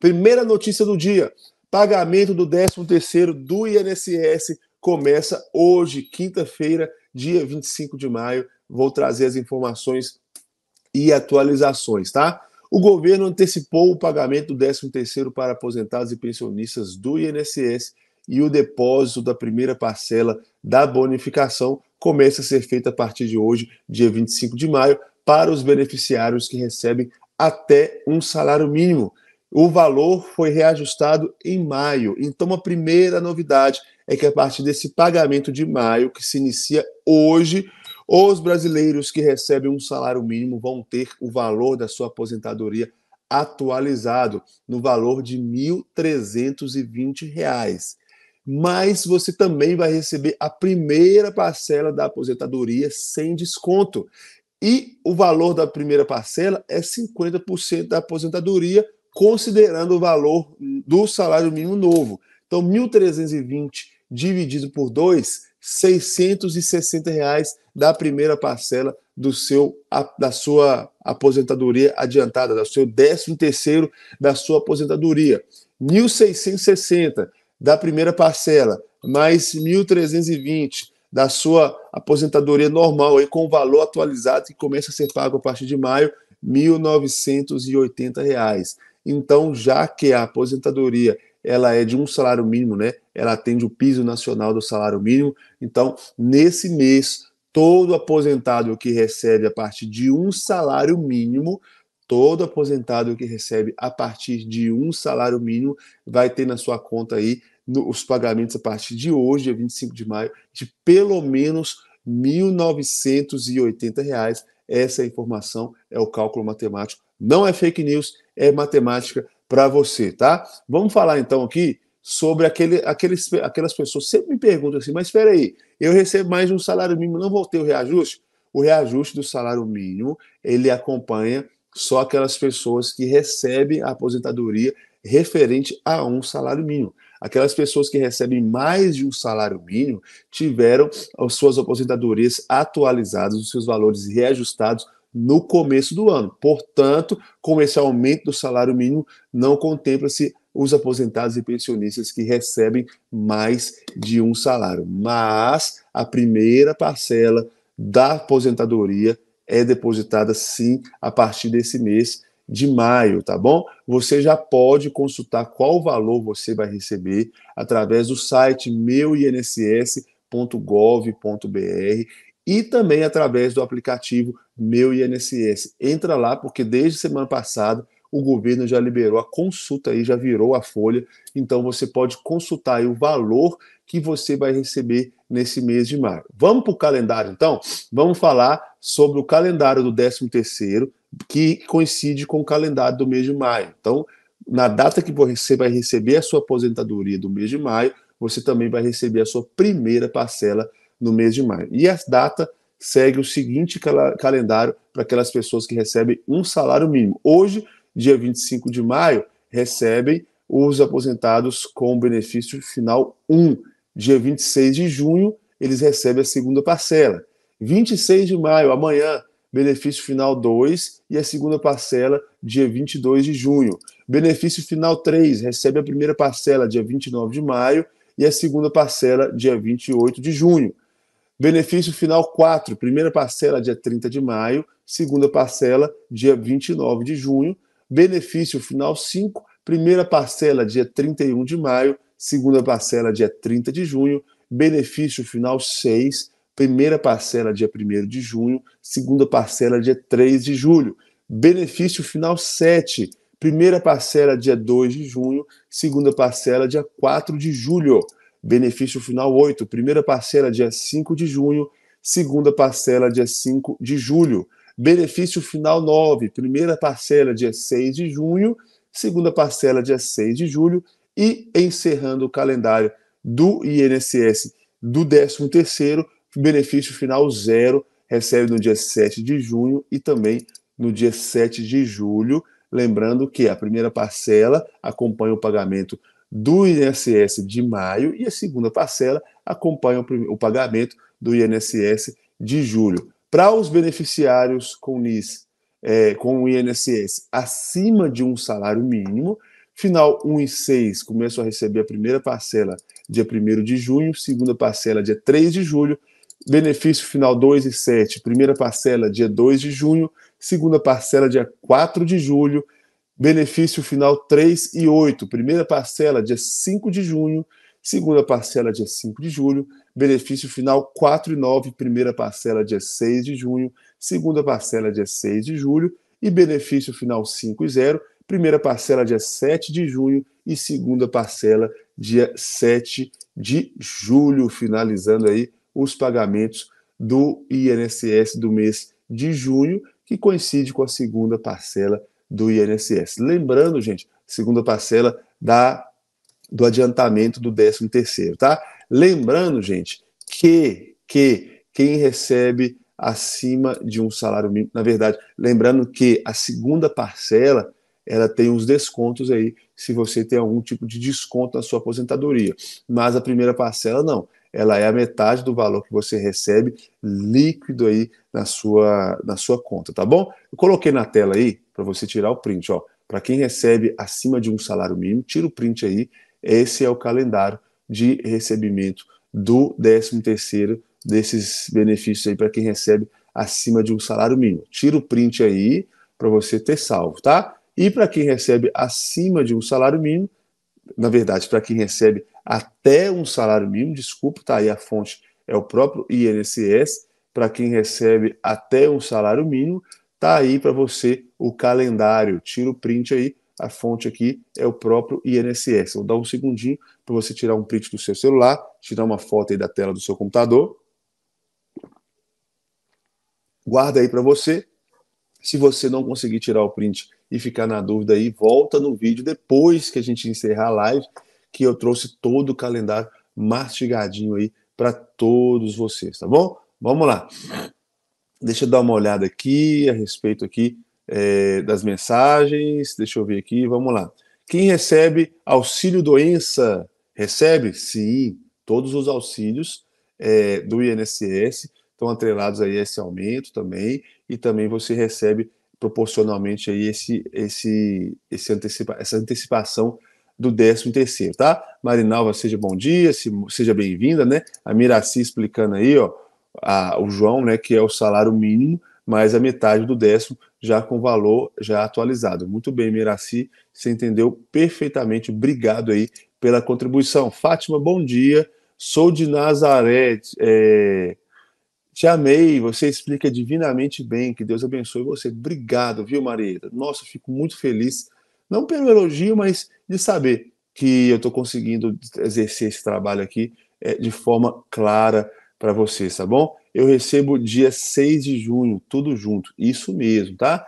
Primeira notícia do dia: pagamento do 13º do INSS começa hoje, quinta-feira, dia 25 de maio. Vou trazer as informações e atualizações, tá? O governo antecipou o pagamento do 13º para aposentados e pensionistas do INSS e o depósito da primeira parcela da bonificação começa a ser feito a partir de hoje, dia 25 de maio, para os beneficiários que recebem até um salário mínimo o valor foi reajustado em maio. Então, a primeira novidade é que a partir desse pagamento de maio, que se inicia hoje, os brasileiros que recebem um salário mínimo vão ter o valor da sua aposentadoria atualizado no valor de R$ 1.320. Mas você também vai receber a primeira parcela da aposentadoria sem desconto. E o valor da primeira parcela é 50% da aposentadoria considerando o valor do salário mínimo novo. Então, 1.320 dividido por 2, 660 reais da primeira parcela do seu da sua aposentadoria adiantada, do seu 13 terceiro da sua aposentadoria. 1.660 da primeira parcela, mais 1.320 da sua aposentadoria normal e com o valor atualizado que começa a ser pago a partir de maio, R$ reais. Então, já que a aposentadoria ela é de um salário mínimo, né? Ela atende o piso nacional do salário mínimo. Então, nesse mês, todo aposentado que recebe a partir de um salário mínimo, todo aposentado que recebe a partir de um salário mínimo vai ter na sua conta aí no, os pagamentos a partir de hoje, dia 25 de maio, de pelo menos R$ 1.980. Reais. Essa informação é o cálculo matemático, não é fake news, é, matemática para você, tá? Vamos falar então aqui sobre aquele, aqueles, aquelas pessoas sempre me perguntam assim, mas espera aí, eu recebo mais um salário mínimo, não vou ter o reajuste? O reajuste do salário mínimo, ele acompanha só aquelas pessoas que recebem a aposentadoria referente a um salário mínimo. Aquelas pessoas que recebem mais de um salário mínimo tiveram as suas aposentadorias atualizadas, os seus valores reajustados no começo do ano. Portanto, com esse aumento do salário mínimo, não contempla-se os aposentados e pensionistas que recebem mais de um salário. Mas a primeira parcela da aposentadoria é depositada sim a partir desse mês de maio, tá bom? Você já pode consultar qual valor você vai receber através do site meuinss.gov.br e também através do aplicativo Meu INSS. Entra lá, porque desde semana passada o governo já liberou a consulta aí, já virou a folha, então você pode consultar o valor que você vai receber nesse mês de maio. Vamos para o calendário, então? Vamos falar sobre o calendário do 13º, que coincide com o calendário do mês de maio. Então, na data que você vai receber a sua aposentadoria do mês de maio, você também vai receber a sua primeira parcela no mês de maio. E a data segue o seguinte cal calendário para aquelas pessoas que recebem um salário mínimo. Hoje, dia 25 de maio, recebem os aposentados com benefício final 1. Dia 26 de junho, eles recebem a segunda parcela. 26 de maio, amanhã, benefício final 2 e a segunda parcela, dia 22 de junho. Benefício final 3, recebe a primeira parcela, dia 29 de maio, e a segunda parcela, dia 28 de junho. Benefício final 4, primeira parcela dia 30 de maio, segunda parcela dia 29 de junho. Benefício final 5, primeira parcela dia 31 de maio, segunda parcela dia 30 de junho. Benefício final 6, primeira parcela dia 1 de junho, segunda parcela dia 3 de julho. Benefício final 7, primeira parcela dia 2 de junho, segunda parcela dia 4 de julho benefício final 8, primeira parcela dia 5 de junho, segunda parcela dia 5 de julho. Benefício final 9, primeira parcela dia 6 de junho, segunda parcela dia 6 de julho e encerrando o calendário do INSS do 13º, benefício final 0. recebe no dia 7 de junho e também no dia 7 de julho. Lembrando que a primeira parcela acompanha o pagamento do INSS de maio e a segunda parcela acompanha o, pagamento do INSS de julho. Para os beneficiários com NIS, é, com o INSS acima de um salário mínimo, final 1 e 6 começam a receber a primeira parcela dia 1 de junho, segunda parcela dia 3 de julho, benefício final 2 e 7, primeira parcela dia 2 de junho, segunda parcela dia 4 de julho Benefício final 3 e 8. Primeira parcela, dia 5 de junho. Segunda parcela, dia 5 de julho. Benefício final 4 e 9. Primeira parcela, dia 6 de junho. Segunda parcela, dia 6 de julho. E benefício final 5 e 0. Primeira parcela, dia 7 de junho. E segunda parcela, dia 7 de julho. Finalizando aí os pagamentos do INSS do mês de junho, que coincide com a segunda parcela do INSS. Lembrando, gente, segunda parcela da do adiantamento do 13 terceiro, tá? Lembrando, gente, que que quem recebe acima de um salário mínimo, na verdade, lembrando que a segunda parcela ela tem uns descontos aí se você tem algum tipo de desconto na sua aposentadoria, mas a primeira parcela não ela é a metade do valor que você recebe líquido aí na sua, na sua conta, tá bom? Eu coloquei na tela aí para você tirar o print, ó. Para quem recebe acima de um salário mínimo, tira o print aí. Esse é o calendário de recebimento do 13 terceiro desses benefícios aí para quem recebe acima de um salário mínimo. Tira o print aí para você ter salvo, tá? E para quem recebe acima de um salário mínimo, na verdade, para quem recebe até um salário mínimo, desculpa, tá aí a fonte, é o próprio INSS, para quem recebe até um salário mínimo, tá aí para você o calendário. Tira o print aí, a fonte aqui é o próprio INSS. Vou dar um segundinho para você tirar um print do seu celular, tirar uma foto aí da tela do seu computador. Guarda aí para você. Se você não conseguir tirar o print e ficar na dúvida aí, volta no vídeo depois que a gente encerrar a live que eu trouxe todo o calendário mastigadinho aí para todos vocês, tá bom? Vamos lá. Deixa eu dar uma olhada aqui a respeito aqui é, das mensagens. Deixa eu ver aqui, vamos lá. Quem recebe auxílio doença recebe? Sim, todos os auxílios é, do INSS estão atrelados aí a esse aumento também, e também você recebe proporcionalmente aí esse, esse, esse antecipa, essa antecipação do 13 terceiro, tá? Marinalva, seja bom dia, seja bem-vinda, né? A Miraci explicando aí, ó, a, o João, né, que é o salário mínimo, mais a metade do décimo já com valor já atualizado. Muito bem, Miraci, você entendeu perfeitamente. Obrigado aí pela contribuição. Fátima, bom dia. Sou de Nazaré. É... Te amei, você explica divinamente bem. Que Deus abençoe você. Obrigado, viu, Marieta? Nossa, fico muito feliz não pelo elogio, mas de saber que eu estou conseguindo exercer esse trabalho aqui é, de forma clara para vocês, tá bom? Eu recebo dia 6 de junho, tudo junto, isso mesmo, tá?